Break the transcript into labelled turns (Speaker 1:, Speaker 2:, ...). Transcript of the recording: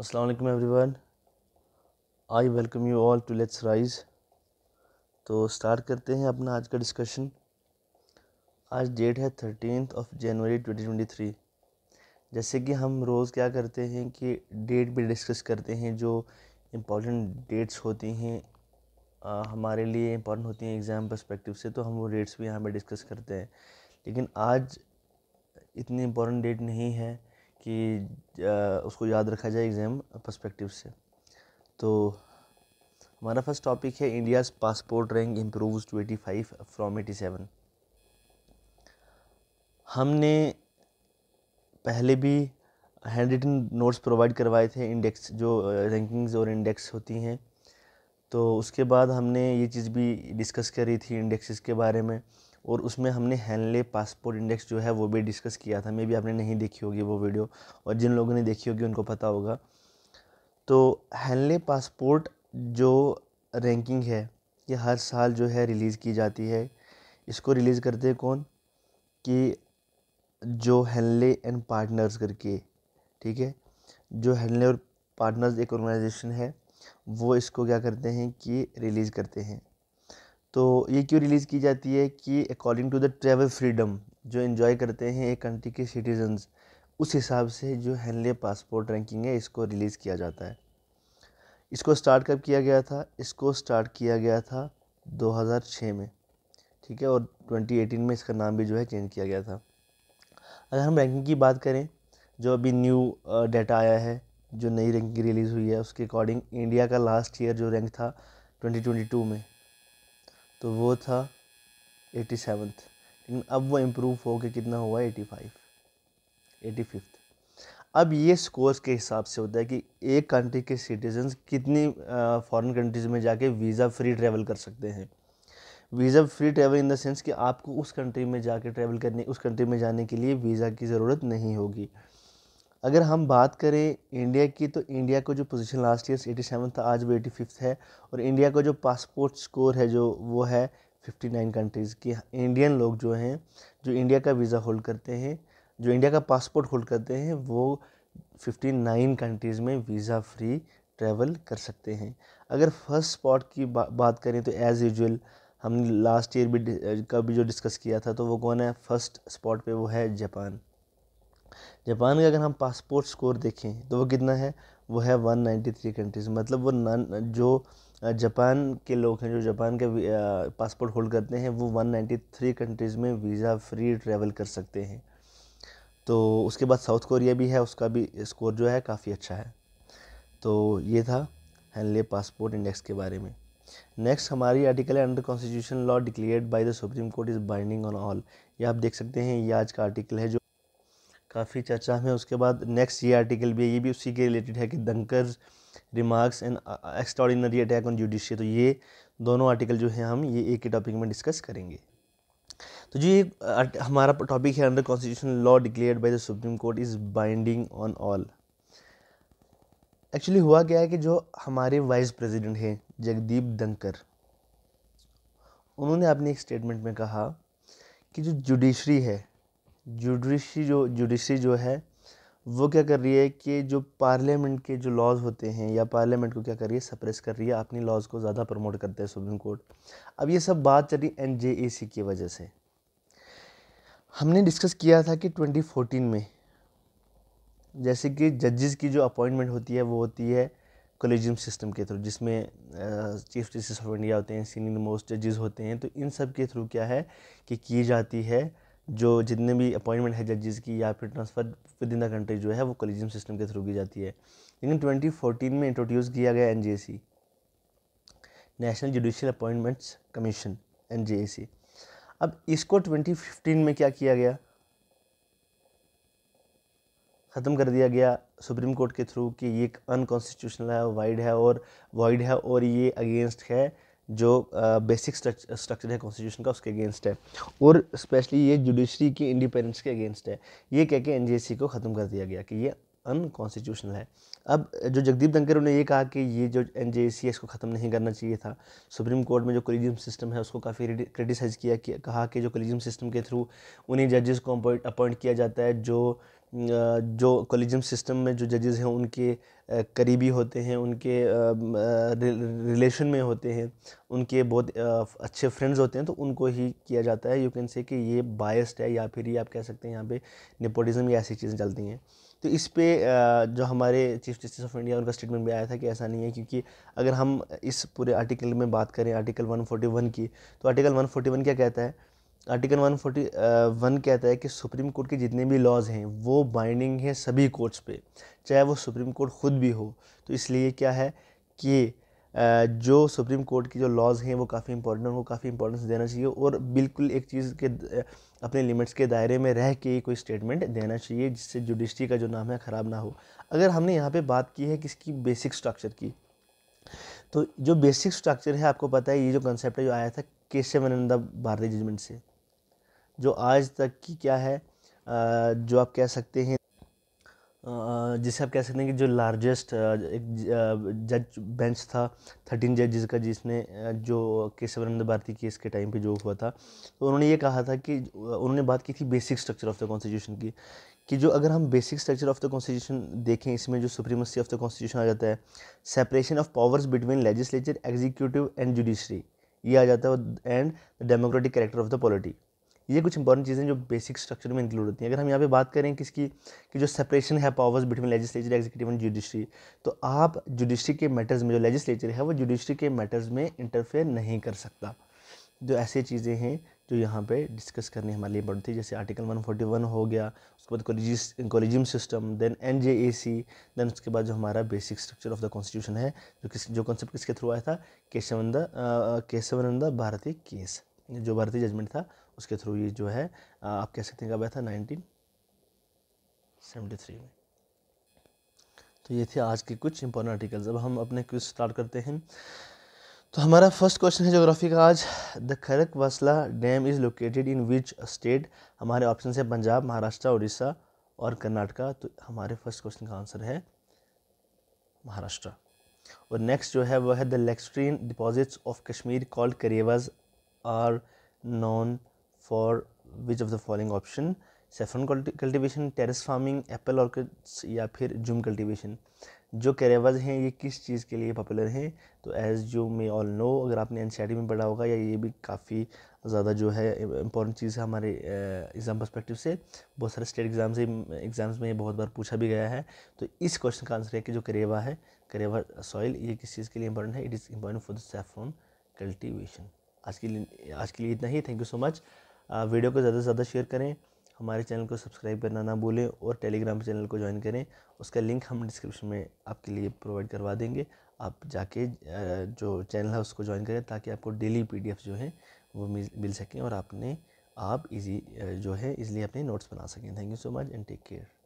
Speaker 1: अस्सलाम वालेकुम everyone I welcome you all to let's rise तो स्टार्ट करते हैं अपना आज का डिस्कशन आज डेट है thirteen of January twenty twenty three जैसे कि हम रोज़ क्या करते हैं कि डेट भी डिस्कस करते हैं जो इम्पोर्टेंट डेट्स होती हैं आ, हमारे लिए इम्पोर्टेंट होती हैं एग्ज़ाम परस्पेक्टिव से तो हम वो डेट्स भी यहाँ पर डिस्कस करते हैं लेकिन आज इतनी इम्पोर्टेंट डेट नहीं है कि उसको याद रखा जाए एग्ज़ाम पर्सपेक्टिव से तो हमारा फर्स्ट टॉपिक है India's passport rank improve to eighty five from eighty seven हमने पहले भी हैंड रिटन नोट्स प्रोवाइड करवाए थे इंडेक्स जो रैंकिंग्स और इंडेक्स होती हैं तो उसके बाद हमने ये चीज़ भी डिस्कस करी थी इंडेक्सेस के बारे में और उसमें हमने हैंडले पासपोर्ट इंडेक्स जो है वो भी डिस्कस किया था मे भी आपने नहीं देखी होगी वो वीडियो और जिन लोगों ने देखी होगी उनको पता होगा तो हैंडले पासपोर्ट जो रैंकिंग है ये हर साल जो है रिलीज़ की जाती है इसको रिलीज़ करते हैं कौन कि जो हैंडले एंड पार्टनर्स करके ठीक है जो हैंडले और पार्टनर्स एक ऑर्गेनाइजेशन है वो इसको क्या करते हैं कि रिलीज़ करते हैं तो ये क्यों रिलीज़ की जाती है कि according to the travel freedom जो इन्जॉय करते हैं एक कंट्री के सिटीजन्स उस हिसाब से जो हैंडले पासपोर्ट रैंकिंग है इसको रिलीज़ किया जाता है इसको स्टार्ट कब किया गया था इसको स्टार्ट किया गया था 2006 में ठीक है और 2018 में इसका नाम भी जो है चेंज किया गया था अगर हम रैंकिंग की बात करें जो अभी न्यू डाटा आया है जो नई रैंकिंग रिलीज़ हुई है उसके अकॉर्डिंग इंडिया का लास्ट ईयर जो रैंक था 2022 में तो वो था एटी सेवन्थ लेकिन अब वो इम्प्रूव होकर कितना हुआ एटी फाइव एटी फिफ्थ अब ये स्कोर्स के हिसाब से होता है कि एक कंट्री के सिटीजन कितनी फॉरेन कंट्रीज़ में जाके वीज़ा फ्री ट्रैवल कर सकते हैं visa free travel in the sense कि आपको उस कंट्री में जाके ट्रैवल करने उस कंट्री में जाने के लिए वीज़ा की ज़रूरत नहीं होगी अगर हम बात करें इंडिया की तो इंडिया को जो position last year eighty seven था आज वो एटी फिफ्थ है और इंडिया का जो पासपोर्ट स्कोर है जो वो है फिफ्टी नाइन कंट्रीज़ की इंडियन लोग जो हैं जो इंडिया का वीज़ा होल्ड करते हैं जो इंडिया का पासपोर्ट होल्ड करते हैं वो फिफ्टी नाइन कंट्रीज़ में वीज़ा फ्री ट्रैवल कर सकते हैं अगर फर्स्ट स्पॉट की बा, बात करें तो एज़ यूजल हमने लास्ट ईयर भी का भी जो डिस्कस किया था तो वो कौन है फर्स्ट स्पॉट पे वो है जापान जापान का अगर हम पासपोर्ट स्कोर देखें तो वो कितना है वो है वन नाइन्टी थ्री कंट्रीज़ मतलब वो नन जो जापान के लोग हैं जो जापान के पासपोर्ट होल्ड करते हैं वो वन नाइन्टी थ्री कंट्रीज़ में वीज़ा फ्री ट्रैवल कर सकते हैं तो उसके बाद साउथ कोरिया भी है उसका भी स्कोर जो है काफ़ी अच्छा है तो ये था हैनले पासपोर्ट इंडेक्स के बारे में नेक्स्ट हमारी आर्टिकल है under constitution law declared by the supreme court is binding on all ये आप देख सकते हैं ये आज का आर्टिकल है जो काफ़ी चर्चा में उसके बाद नेक्स्ट ये आर्टिकल भी है ये भी उसी के रिलेटेड है कि Dhankhar remarks and extraordinary attack on judiciary तो ये दोनों आर्टिकल जो है हम ये एक ही टॉपिक में डिस्कस करेंगे तो जी ये uh, हमारा टॉपिक है under constitutional law declared by the supreme court is binding on all actually हुआ क्या है कि जो हमारे वाइस प्रेसिडेंट हैं जगदीप दंकर उन्होंने अपने एक स्टेटमेंट में कहा कि जो जुडिशरी है जुडिशी जो जुडिशी जो है वो क्या कर रही है कि जो पार्लियामेंट के जो लॉज होते हैं या पार्लियामेंट को क्या कर रही है सप्रेस कर रही है अपनी लॉज को ज़्यादा प्रमोट करते हैं सुप्रीम कोर्ट अब ये सब बात चल रही एन जे ए सी की वजह से हमने डिस्कस किया था कि 2014 में जैसे कि जजेस की जो अपॉइंटमेंट होती है वो होती है कॉलेजियम सिस्टम के थ्रू जिसमें चीफ जस्टिस ऑफ इंडिया होते हैं सीनियर मोस्ट जजेस होते हैं तो इन सब के थ्रू क्या है कि की जाती है जो जितने भी अपॉइंटमेंट है जजेस की या फिर transfer within the country जो है वो कॉलेजियम सिस्टम के थ्रू की जाती है लेकिन 2014 में इंट्रोड्यूस किया गया N national judicial appointments commission N अब इसको 2015 में क्या किया गया ख़त्म कर दिया गया सुप्रीम कोर्ट के थ्रू कि ये अनकॉन्स्टिट्यूशनल है वाइड है और वाइड है और ये अगेंस्ट है जो बेसिक स्ट्रक्चर है कॉन्स्टिट्यूशन का उसके अगेंस्ट है और स्पेशली ये जुडिशरी की इंडिपेंडेंस के अगेंस्ट है ये कह के एन को ख़त्म कर दिया गया कि ये अनकॉन्स्टिट्यूशनल है अब जो जगदीप धनकर ने ये कहा कि ये जो एन जे है इसको ख़त्म नहीं करना चाहिए था सुप्रीम कोर्ट में जो कोलिजियम सिस्टम है उसको काफ़ी क्रिटिसाइज़ किया कि कहा कि जो कोलिजियम सिस्टम के थ्रू उन्हीं जजेस को अपॉइंट किया जाता है जो जो कॉलेजियम सिस्टम में जो जजेज़ हैं उनके करीबी होते हैं उनके रिलेशन में होते हैं उनके बहुत अच्छे फ्रेंड्स होते हैं तो उनको ही किया जाता है यू कैन से कि ये बायस्ड है या फिर ये आप कह सकते हैं यहाँ पे नेपोटिज़म या ऐसी चीज़ें चलती हैं तो इस पे जो हमारे चीफ जस्टिस ऑफ इंडिया उनका स्टेटमेंट भी आया था कि ऐसा नहीं है क्योंकि अगर हम इस पूरे आर्टिकल में बात करें आर्टिकल 141 की तो आर्टिकल 141 क्या कहता है आर्टिकल वन फोर्टी वन कहता है कि सुप्रीम कोर्ट के जितने भी लॉज हैं वो बाइंडिंग हैं सभी कोर्ट्स पे चाहे वो सुप्रीम कोर्ट खुद भी हो तो इसलिए क्या है कि जो सुप्रीम कोर्ट की जो लॉज हैं वो काफ़ी इंपॉर्टेंट उनको काफ़ी इंपॉर्टेंस देना चाहिए और बिल्कुल एक चीज़ के अपने लिमिट्स के दायरे में रह के कोई स्टेटमेंट देना चाहिए जिससे जुडिशरी का जो नाम है ख़राब ना हो अगर हमने यहाँ पर बात की है किसकी बेसिक स्ट्रक्चर की तो जो बेसिक स्ट्रक्चर है आपको पता है ये जो कंसेप्ट है जो आया था केशवानंदा भारतीय जजमेंट से जो आज तक की क्या है जो आप कह सकते हैं जिसे आप कह सकते हैं कि जो लार्जेस्ट एक जज बेंच था थर्टीन जजेस का जिसने जो केशवानंद भारती केस के टाइम पे जो हुआ था तो उन्होंने ये कहा था कि उन्होंने बात की थी basic structure of the constitution की कि जो अगर हम basic structure of the constitution देखें इसमें जो सुप्रीमसी ऑफ द कॉन्स्टिट्यूशन आ जाता है separation of powers between legislature executive and judiciary ये आ जाता है and the democratic character of the polity ये कुछ इंपॉर्टेंट चीज़ें जो बेसिक स्ट्रक्चर में इंक्लूड होती हैं अगर हम यहाँ पे बात करें किसकी कि जो सेपरेशन है powers between legislature executive and judiciary तो आप जुडिशरी के मैटर्स में जो लेजिस्लेचर है वो जुडिशरी के मैटर्स में इंटरफेयर नहीं कर सकता जो ऐसी चीज़ें हैं जो यहाँ पे डिस्कस करनी हमारे लिए इम्पोर्टेंट थी जैसे आर्टिकल 141 हो गया उसके बाद कॉलेजिस collegium system then N J A C then उसके बाद जो हमारा basic structure of the constitution है जो किस जो कॉन्सेप्ट किसके थ्रू आया था केशवानंदा केशवानंदा भारती केस जो भारतीय जजमेंट था उसके थ्रू ये जो है आप कह सकते हैं कब आया था नाइनटीन सेवेंटी थ्री में तो ये थे आज के कुछ इंपॉर्टेंट आर्टिकल्स अब हम अपने क्विज स्टार्ट करते हैं तो हमारा फर्स्ट क्वेश्चन है जोग्राफी का आज the Khadakwasla dam is located in which state हमारे ऑप्शन है पंजाब महाराष्ट्र उड़ीसा और कर्नाटका तो हमारे फर्स्ट क्वेश्चन का आंसर है महाराष्ट्र और नेक्स्ट जो है वह है the lacustrine deposits of Kashmir called karewas are known for which of the following option saffron cultivation terrace farming apple orchids या फिर जूम कल्टिवेशन जो कैरेवाज हैं ये किस चीज़ के लिए पॉपुलर हैं तो as you may all know अगर आपने एन में पढ़ा होगा या ये भी काफ़ी ज़्यादा जो है इंपॉर्टेंट चीज़ है हमारे एग्ज़ाम पर्सपेक्टिव से बहुत सारे स्टेट एग्ज़ाम से एग्ज़ाम्स में ये बहुत बार पूछा भी गया है तो इस क्वेश्चन का आंसर है कि जो करेवा है करेवा सॉइल ये किस चीज़ के लिए इंपॉर्टेंट है it is important for the saffron cultivation आज के लिए आज के लिए इतना ही thank you so much video को ज़्यादा से ज़्यादा शेयर करें हमारे चैनल को सब्सक्राइब करना ना भूलें और टेलीग्राम चैनल को ज्वाइन करें उसका लिंक हम डिस्क्रिप्शन में आपके लिए प्रोवाइड करवा देंगे आप जाके जो चैनल है उसको ज्वाइन करें ताकि आपको डेली पी जो है वो मिल मिल सकें और आपने आप इजी जो है इजली अपने नोट्स बना सकें thank you so much and take care